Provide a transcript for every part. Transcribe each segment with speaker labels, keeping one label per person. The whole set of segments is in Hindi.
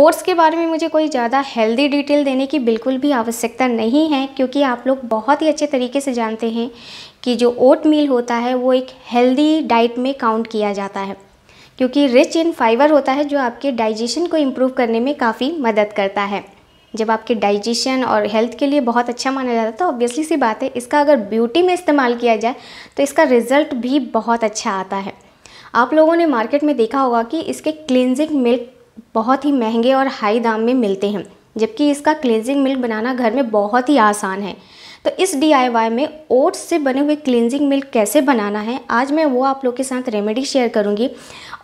Speaker 1: ओट्स के बारे में मुझे कोई ज़्यादा हेल्दी डिटेल देने की बिल्कुल भी आवश्यकता नहीं है क्योंकि आप लोग बहुत ही अच्छे तरीके से जानते हैं कि जो ओट मील होता है वो एक हेल्दी डाइट में काउंट किया जाता है क्योंकि रिच इन फाइबर होता है जो आपके डाइजेशन को इम्प्रूव करने में काफ़ी मदद करता है जब आपके डाइजेशन और हेल्थ के लिए बहुत अच्छा माना जाता है तो ऑब्वियसली सी बात है इसका अगर ब्यूटी में इस्तेमाल किया जाए तो इसका रिज़ल्ट भी बहुत अच्छा आता है आप लोगों ने मार्केट में देखा होगा कि इसके क्लिनजिंग मिल्क बहुत ही महंगे और हाई दाम में मिलते हैं जबकि इसका क्लिनजिंग मिल्क बनाना घर में बहुत ही आसान है तो इस डी में ओट्स से बने हुए क्लिनजिंग मिल्क कैसे बनाना है आज मैं वो आप लोग के साथ रेमेडी शेयर करूँगी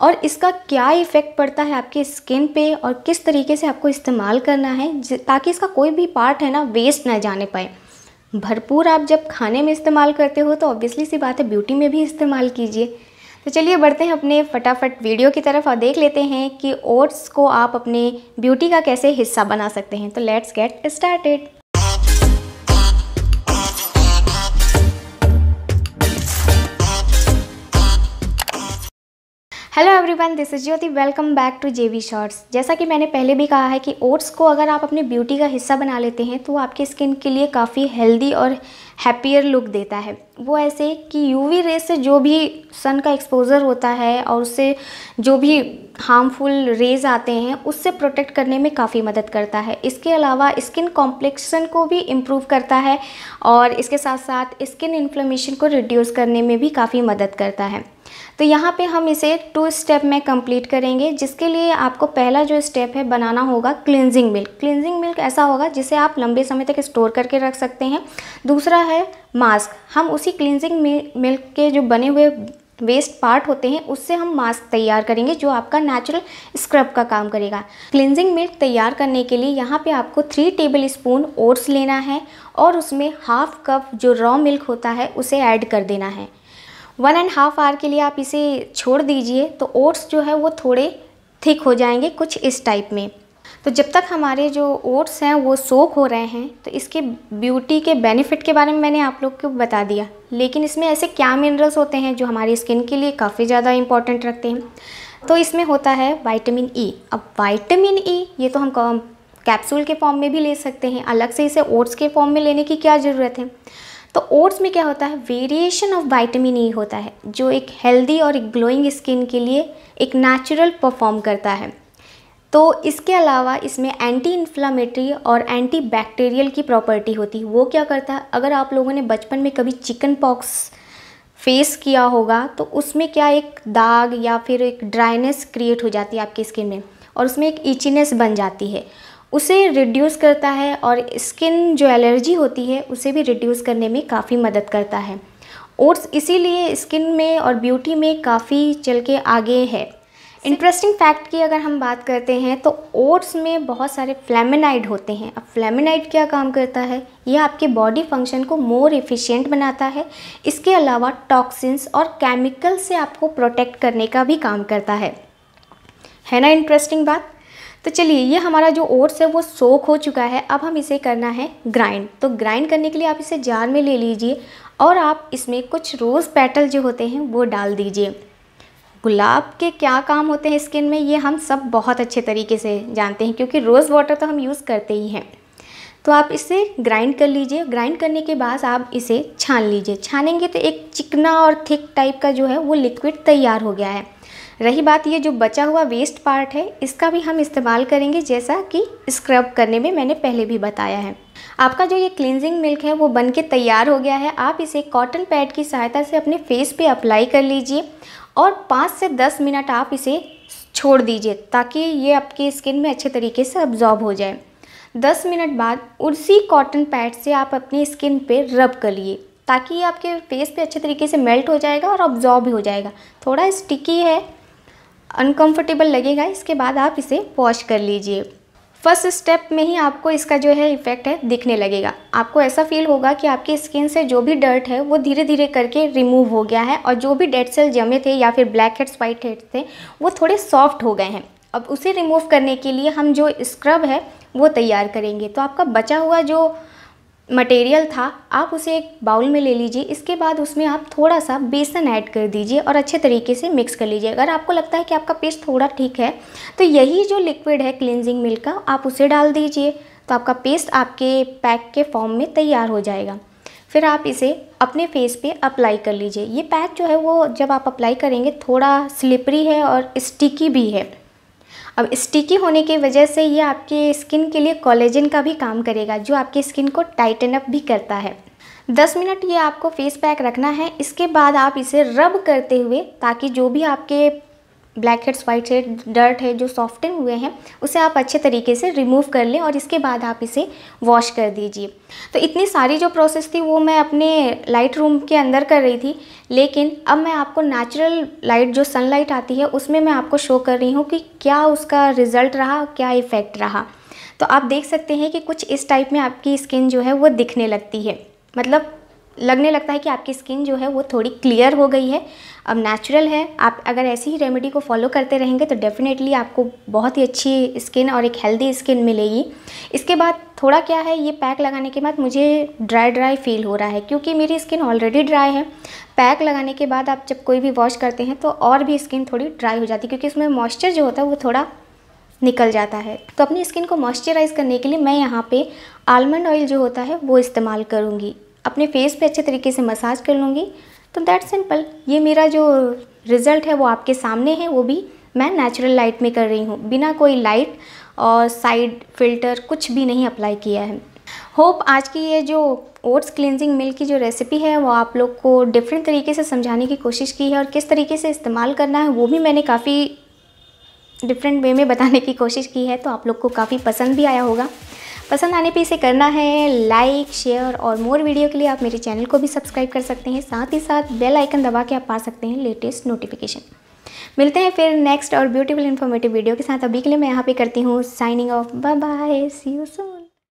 Speaker 1: और इसका क्या इफ़ेक्ट पड़ता है आपके स्किन पे और किस तरीके से आपको इस्तेमाल करना है ताकि इसका कोई भी पार्ट है ना वेस्ट ना जाने पाए भरपूर आप जब खाने में इस्तेमाल करते हो तो ऑब्वियसली सी बात है ब्यूटी में भी इस्तेमाल कीजिए तो चलिए बढ़ते हैं अपने फटाफट वीडियो की तरफ और देख लेते हैं कि ओट्स को आप अपने ब्यूटी का कैसे हिस्सा बना सकते हैं तो let's get started hello everyone this is Jyoti welcome back to JV shorts जैसा कि मैंने पहले भी कहा है कि ओट्स को अगर आप अपने ब्यूटी का हिस्सा बना लेते हैं तो आपकी स्किन के लिए काफ़ी हेल्दी और हैप्पियर लुक देता है वो ऐसे कि यूवी रेस से जो भी सन का एक्सपोजर होता है और उससे जो भी हार्मफुल रेज आते हैं उससे प्रोटेक्ट करने में काफ़ी मदद करता है इसके अलावा स्किन कॉम्प्लेक्शन को भी इम्प्रूव करता है और इसके साथ साथ स्किन इन्फ्लेमेशन को रिड्यूस करने में भी काफ़ी मदद करता है तो यहाँ पे हम इसे टू स्टेप में कंप्लीट करेंगे जिसके लिए आपको पहला जो स्टेप है बनाना होगा क्लिनजिंग मिल्क क्लिनजिंग मिल्क ऐसा होगा जिसे आप लंबे समय तक स्टोर करके रख सकते हैं दूसरा है मास्क हम उसी क्लिनजिंग मिल्क के जो बने हुए वेस्ट पार्ट होते हैं उससे हम मास्क तैयार करेंगे जो आपका नेचुरल स्क्रब का काम करेगा क्लिनजिंग मिल्क तैयार करने के लिए यहाँ पे आपको थ्री टेबल स्पून ओट्स लेना है और उसमें हाफ कप जो रॉ मिल्क होता है उसे ऐड कर देना है वन एंड हाफ आवर के लिए आप इसे छोड़ दीजिए तो ओट्स जो है वो थोड़े थिक हो जाएंगे कुछ इस टाइप में तो जब तक हमारे जो ओट्स हैं वो सोख हो रहे हैं तो इसके ब्यूटी के बेनिफिट के बारे में मैंने आप लोग को बता दिया लेकिन इसमें ऐसे क्या मिनरल्स होते हैं जो हमारी स्किन के लिए काफ़ी ज़्यादा इंपॉर्टेंट रखते हैं तो इसमें होता है वाइटामिन ई e. अब वाइटामिन ई e, ये तो हम कैप्सूल के फॉर्म में भी ले सकते हैं अलग से इसे ओट्स के फॉर्म में लेने की क्या ज़रूरत है तो ओट्स में क्या होता है वेरिएशन ऑफ वाइटामिन ई होता है जो एक हेल्दी और एक ग्लोइंग स्किन के लिए एक नेचुरल परफॉर्म करता है तो इसके अलावा इसमें एंटी इन्फ्लामेटरी और एंटी बैक्टीरियल की प्रॉपर्टी होती है वो क्या करता है अगर आप लोगों ने बचपन में कभी चिकन पॉक्स फेस किया होगा तो उसमें क्या एक दाग या फिर एक ड्राइनेस क्रिएट हो जाती है आपकी स्किन में और उसमें एक ईचीनेस बन जाती है उसे रिड्यूस करता है और स्किन जो एलर्जी होती है उसे भी रिड्यूस करने में काफ़ी मदद करता है ओट्स इसीलिए स्किन में और ब्यूटी में काफ़ी चल के आगे है इंटरेस्टिंग फैक्ट की अगर हम बात करते हैं तो ओट्स में बहुत सारे फ्लेमिनाइड होते हैं अब फ्लेमिनाइड क्या काम करता है यह आपके बॉडी फंक्शन को मोर इफिशियंट बनाता है इसके अलावा टॉक्सिन्स और केमिकल से आपको प्रोटेक्ट करने का भी काम करता है है ना इंटरेस्टिंग बात तो चलिए ये हमारा जो ओट्स है वो सोख हो चुका है अब हम इसे करना है ग्राइंड तो ग्राइंड करने के लिए आप इसे जार में ले लीजिए और आप इसमें कुछ रोज़ पेटल जो होते हैं वो डाल दीजिए गुलाब के क्या काम होते हैं स्किन में ये हम सब बहुत अच्छे तरीके से जानते हैं क्योंकि रोज़ वाटर तो हम यूज़ करते ही हैं तो आप इसे ग्राइंड कर लीजिए ग्राइंड करने के बाद आप इसे छान लीजिए छानेंगे तो एक चिकना और थिक टाइप का जो है वो लिक्विड तैयार हो गया है रही बात ये जो बचा हुआ वेस्ट पार्ट है इसका भी हम इस्तेमाल करेंगे जैसा कि स्क्रब करने में मैंने पहले भी बताया है आपका जो ये क्लिनजिंग मिल्क है वो बन के तैयार हो गया है आप इसे कॉटन पैड की सहायता से अपने फेस पे अप्लाई कर लीजिए और पाँच से दस मिनट आप इसे छोड़ दीजिए ताकि ये आपकी स्किन में अच्छे तरीके से अब्जॉर्ब हो जाए दस मिनट बाद उसी कॉटन पैड से आप अपनी स्किन पे रब कर लिए ताकि ये आपके फेस पे अच्छे तरीके से मेल्ट हो जाएगा और अब्जॉर्ब हो जाएगा थोड़ा स्टिकी है अनकंफर्टेबल लगेगा इसके बाद आप इसे वॉश कर लीजिए फर्स्ट स्टेप में ही आपको इसका जो है इफ़ेक्ट है दिखने लगेगा आपको ऐसा फील होगा कि आपकी स्किन से जो भी डर्ट है वो धीरे धीरे करके रिमूव हो गया है और जो भी डेड सेल जमे थे या फिर ब्लैक हेड्स वाइट हेड्स थे वो थोड़े सॉफ्ट हो गए हैं अब उसे रिमूव करने के लिए हम जो स्क्रब है वो तैयार करेंगे तो आपका बचा हुआ जो मटेरियल था आप उसे एक बाउल में ले लीजिए इसके बाद उसमें आप थोड़ा सा बेसन ऐड कर दीजिए और अच्छे तरीके से मिक्स कर लीजिए अगर आपको लगता है कि आपका पेस्ट थोड़ा ठीक है तो यही जो लिक्विड है क्लिनजिंग मिल्क का आप उसे डाल दीजिए तो आपका पेस्ट आपके पैक के फॉर्म में तैयार हो जाएगा फिर आप इसे अपने फेस पे अप्लाई कर लीजिए ये पैक जो है वो जब आप अप्लाई करेंगे थोड़ा स्लिपरी है और स्टिकी भी है अब स्टिकी होने की वजह से ये आपके स्किन के लिए कॉलेजन का भी काम करेगा जो आपकी स्किन को टाइटन अप भी करता है दस मिनट ये आपको फेस पैक रखना है इसके बाद आप इसे रब करते हुए ताकि जो भी आपके black heads white head dirt है जो सॉफ्टन हुए हैं उसे आप अच्छे तरीके से रिमूव कर लें और इसके बाद आप इसे वॉश कर दीजिए तो इतनी सारी जो प्रोसेस थी वो मैं अपने लाइट रूम के अंदर कर रही थी लेकिन अब मैं आपको नेचुरल लाइट जो सनलाइट आती है उसमें मैं आपको शो कर रही हूँ कि क्या उसका रिज़ल्ट रहा क्या इफ़ेक्ट रहा तो आप देख सकते हैं कि कुछ इस टाइप में आपकी स्किन जो है वो दिखने लगती है मतलब लगने लगता है कि आपकी स्किन जो है वो थोड़ी क्लियर हो गई है अब नेचुरल है आप अगर ऐसी ही रेमेडी को फॉलो करते रहेंगे तो डेफ़िनेटली आपको बहुत ही अच्छी स्किन और एक हेल्दी स्किन मिलेगी इसके बाद थोड़ा क्या है ये पैक लगाने के बाद मुझे ड्राई ड्राई फील हो रहा है क्योंकि मेरी स्किन ऑलरेडी ड्राई है पैक लगाने के बाद आप जब कोई भी वॉश करते हैं तो और भी स्किन थोड़ी ड्राई हो जाती है क्योंकि इसमें मॉइस्चर जो होता है वो थोड़ा निकल जाता है तो अपनी स्किन को मॉइस्चराइज़ करने के लिए मैं यहाँ पे आलमंड ऑयल जो होता है वो इस्तेमाल करूँगी अपने फेस पे अच्छे तरीके से मसाज कर लूँगी तो दैट सिंपल ये मेरा जो रिज़ल्ट है वो आपके सामने है वो भी मैं नेचुरल लाइट में कर रही हूँ बिना कोई लाइट और साइड फिल्टर कुछ भी नहीं अप्लाई किया है होप आज की ये जो ओट्स क्लिनजिंग मिल्क की जो रेसिपी है वो आप लोग को डिफरेंट तरीके से समझाने की कोशिश की है और किस तरीके से इस्तेमाल करना है वो भी मैंने काफ़ी डिफरेंट वे में बताने की कोशिश की है तो आप लोग को काफ़ी पसंद भी आया होगा पसंद आने पे इसे करना है लाइक शेयर और मोर वीडियो के लिए आप मेरे चैनल को भी सब्सक्राइब कर सकते हैं साथ ही साथ बेल आइकन दबा के आप पा सकते हैं लेटेस्ट नोटिफिकेशन मिलते हैं फिर नेक्स्ट और ब्यूटीफुल इन्फॉर्मेटिव वीडियो के साथ अभी के लिए मैं यहाँ पे करती हूँ signing off bye bye see you soon